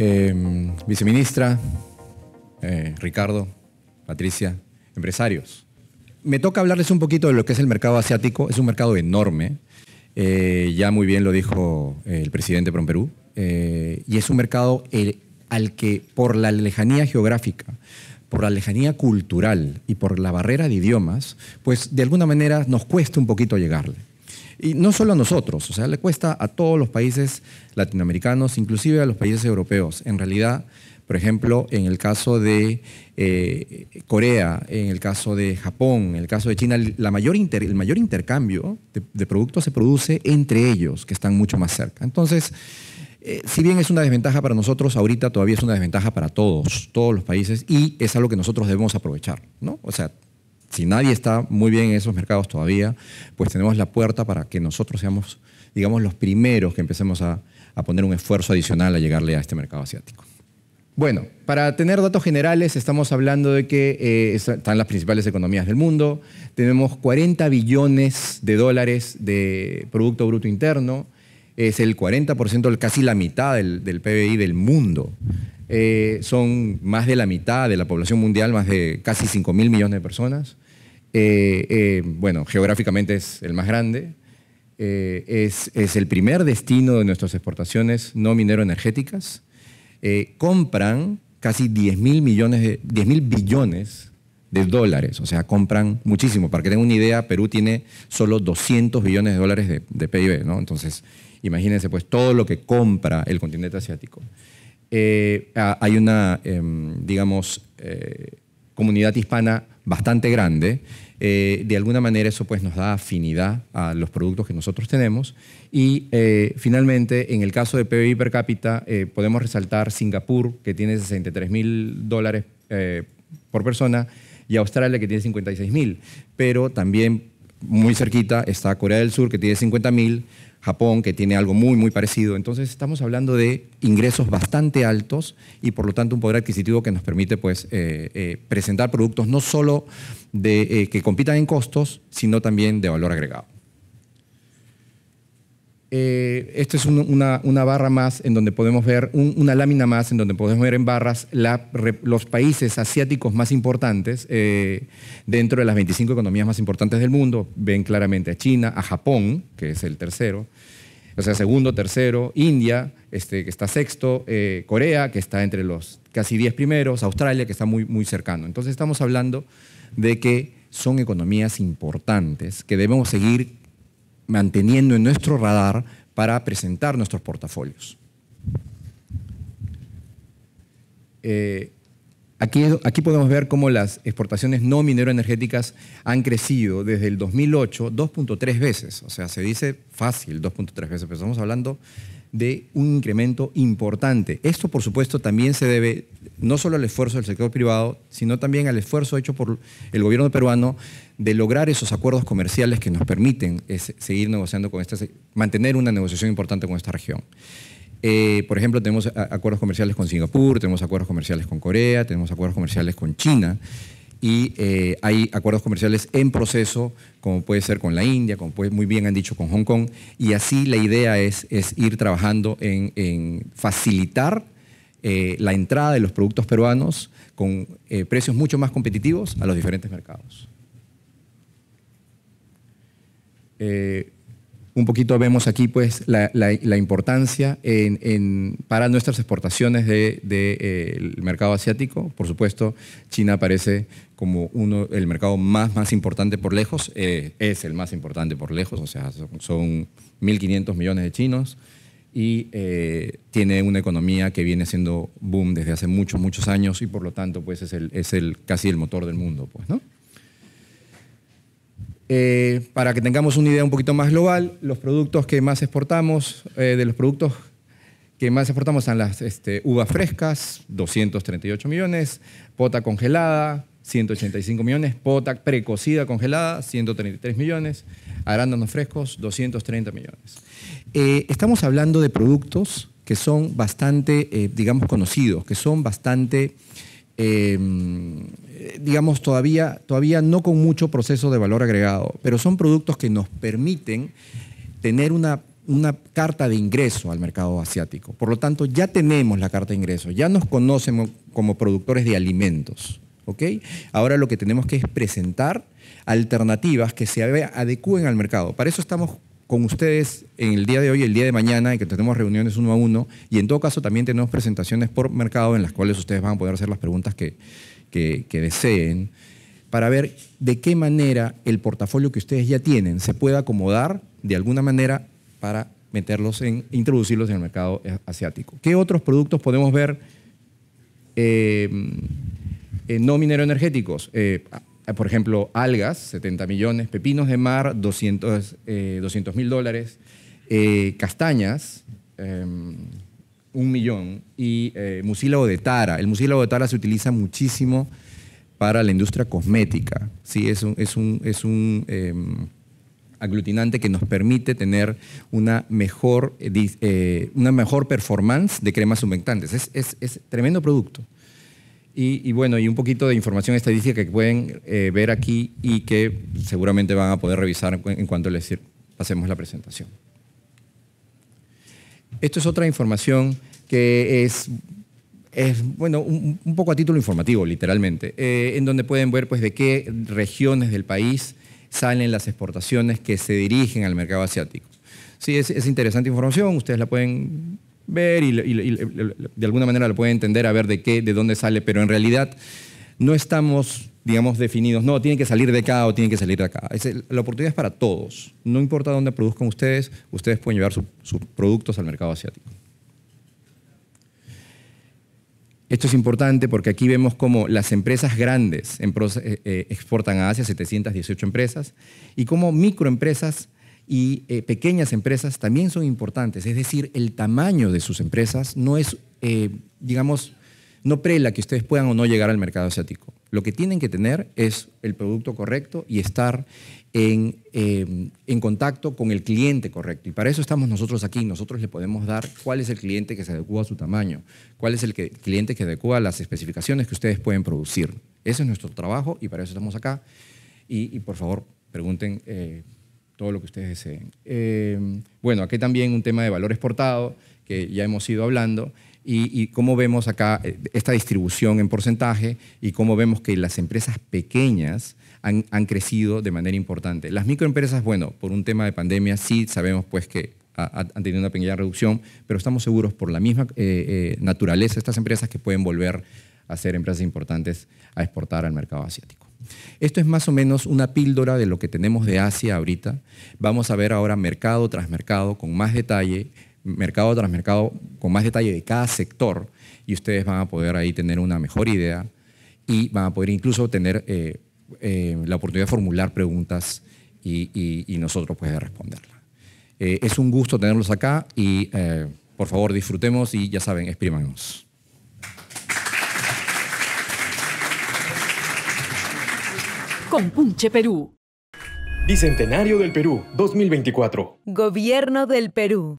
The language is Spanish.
Em, viceministra, eh, Ricardo, Patricia, empresarios. Me toca hablarles un poquito de lo que es el mercado asiático. Es un mercado enorme. Eh, ya muy bien lo dijo eh, el presidente Promperú, Perú. y es un mercado al que, por la lejanía geográfica, por la lejanía cultural y por la barrera de idiomas, pues de alguna manera nos cuesta un poquito llegarle. Y no solo a nosotros, o sea, le cuesta a todos los países latinoamericanos, inclusive a los países europeos. En realidad, por ejemplo, en el caso de eh, Corea, en el caso de Japón, en el caso de China, la mayor el mayor intercambio de, productos se produce entre ellos, que están mucho más cerca. Entonces, eh, si bien es una desventaja para nosotros, ahorita todavía es una desventaja para todos, todos los países, y es algo que nosotros debemos aprovechar, ¿no? O sea, si nadie está muy bien en esos mercados todavía, pues tenemos la puerta para que nosotros seamos, digamos, los primeros que empecemos a, poner un esfuerzo adicional a llegarle a este mercado asiático. Bueno, para tener datos generales, estamos hablando de que eh, están las principales economías del mundo, tenemos 40 billones de dólares de Producto Bruto Interno, es el 40%, casi la mitad del, del PBI del mundo. Eh, son más de la mitad de la población mundial, más de casi 5 mil millones de personas. Eh, eh, bueno, geográficamente es el más grande. Es, el primer destino de nuestras exportaciones no minero-energéticas. compran casi 10 mil millones billones de dólares, o sea, compran muchísimo. Para que tengan una idea, Perú tiene solo 200 billones de dólares de, PIB, Entonces, imagínense pues todo lo que compra el continente asiático. Eh, hay una, em, digamos, eh, comunidad hispana bastante grande. Eh, de alguna manera eso pues nos da afinidad a los productos que nosotros tenemos. Y finalmente, en el caso de PBI per cápita, podemos resaltar Singapur, que tiene 63 mil dólares por persona, y Australia, que tiene 56 mil. Pero también muy cerquita está Corea del Sur, que tiene 50 mil, Japón, que tiene algo muy, muy parecido. Entonces estamos hablando de ingresos bastante altos y por lo tanto un poder adquisitivo que nos permite pues, eh, eh, presentar productos no solo de, eh, que compitan en costos, sino también de valor agregado. Eh, esto es una, barra más en donde podemos ver, una lámina más en donde podemos ver en barras los países asiáticos más importantes eh, dentro de las 25 economías más importantes del mundo. Ven claramente a China, a Japón, que es el tercero, o sea, segundo, tercero, India, este, que está sexto, eh, Corea, que está entre los casi 10 primeros, Australia, que está muy, muy cercano. Entonces estamos hablando de que son economías importantes que debemos seguir manteniendo en nuestro radar para presentar nuestros portafolios. Eh, aquí, aquí podemos ver cómo las exportaciones no mineroenergéticas han crecido desde el 2008 2.3 veces, o sea, se dice fácil 2.3 veces, pero estamos hablando de un incremento importante. Esto, por supuesto, también se debe no solo al esfuerzo del sector privado, sino también al esfuerzo hecho por el gobierno peruano de lograr esos acuerdos comerciales que nos permiten seguir negociando con esta, mantener una negociación importante con esta región. Eh, por ejemplo, tenemos acuerdos comerciales con Singapur, tenemos acuerdos comerciales con Corea, tenemos acuerdos comerciales con China y eh, hay acuerdos comerciales en proceso, como puede ser con la India, como muy bien han dicho con Hong Kong, y así la idea es, ir trabajando en, facilitar eh, la entrada de los productos peruanos con eh, precios mucho más competitivos a los diferentes mercados un poquito vemos aquí pues la, importancia para nuestras exportaciones del eh, mercado asiático. Por supuesto, China aparece como uno, el mercado más, más importante por lejos, eh, es el más importante por lejos, o sea, son, 1.500 millones de chinos y eh, tiene una economía que viene siendo boom desde hace muchos, muchos años y por lo tanto pues es, es el, casi el motor del mundo. Pues, ¿no? Eh, para que tengamos una idea un poquito más global, los productos que más exportamos, eh, de los productos que más exportamos son las este, uvas frescas, 238 millones, pota congelada, 185 millones, pota precocida congelada, 133 millones, arándanos frescos, 230 millones. Eh, estamos hablando de productos que son bastante, digamos, conocidos, que son bastante Em, digamos, todavía, todavía no con mucho proceso de valor agregado, pero son productos que nos permiten tener una, una carta de ingreso al mercado asiático. Por lo tanto, ya tenemos la carta de ingreso, ya nos conocemos como productores de alimentos. ¿okay? Ahora lo que tenemos que es presentar alternativas que se adecúen al mercado. Para eso estamos con ustedes en el día de hoy y el día de mañana, en que tenemos reuniones uno a uno, y en todo caso también tenemos presentaciones por mercado en las cuales ustedes van a poder hacer las preguntas que, deseen, para ver de qué manera el portafolio que ustedes ya tienen se puede acomodar de alguna manera para meterlos en, introducirlos en el mercado eh, asiático. ¿Qué otros productos podemos ver eh, no mineroenergéticos? energéticos? Eh, Ah, por ejemplo, algas, 70 millones, pepinos de mar, 200 eh, mil dólares, eh, castañas, em, un millón, y eh, mucílago de tara. El mucílago de tara se utiliza muchísimo para la industria cosmética. Sí, es un, es un, es un em, aglutinante que nos permite tener una mejor, una mejor performance de cremas humectantes. Es, es tremendo producto. Y, bueno, y un poquito de información estadística que pueden eh, ver aquí y que seguramente van a poder revisar en cuanto les pasemos la presentación. Esto es otra información que es, bueno, un, poco a título informativo, literalmente, eh, en donde pueden ver pues, de qué regiones del país salen las exportaciones que se dirigen al mercado asiático. Sí, es, es interesante información, ustedes la pueden ver y, de alguna manera lo pueden entender a ver de qué, de dónde sale, pero en realidad no estamos, digamos, definidos, no, tienen que salir de acá o tienen que salir de acá. la oportunidad es para todos. No importa dónde produzcan ustedes, ustedes pueden llevar sus productos al mercado asiático. Esto es importante porque aquí vemos cómo las empresas grandes eh, eh, exportan a Asia, 718 empresas, y cómo microempresas y eh, pequeñas empresas también son importantes, es decir, el tamaño de sus empresas no es, eh, digamos, no prela que ustedes puedan o no llegar al mercado asiático. Lo que tienen que tener es el producto correcto y estar em, en, contacto con el cliente correcto. Y para eso estamos nosotros aquí. Nosotros le podemos dar cuál es el cliente que se adecua a su tamaño, cuál es el cliente que adecua a las especificaciones que ustedes pueden producir. Ese es nuestro trabajo y para eso estamos acá. Y, por favor, pregunten. Eh, todo lo que ustedes deseen. Eh, bueno, aquí también un tema de valor exportado, que ya hemos ido hablando, y, cómo vemos acá eh, esta distribución en porcentaje y cómo vemos que las empresas pequeñas han, crecido de manera importante. Las microempresas, bueno, por un tema de pandemia sí sabemos pues que han tenido una pequeña reducción, pero estamos seguros por la misma eh, naturaleza de estas empresas que pueden volver a ser empresas importantes a exportar al mercado asiático. Esto es más o menos una píldora de lo que tenemos de Asia ahorita. Vamos a ver ahora mercado tras mercado con más detalle, mercado tras mercado con más detalle de cada sector y ustedes van a poder ahí tener una mejor idea y van a poder incluso tener eh, eh, la oportunidad de formular preguntas y, nosotros pues de responderlas. Eh, es un gusto tenerlos acá y por favor disfrutemos y ya saben, exprímanos. con Punche Perú. Bicentenario del Perú, 2024. Gobierno del Perú.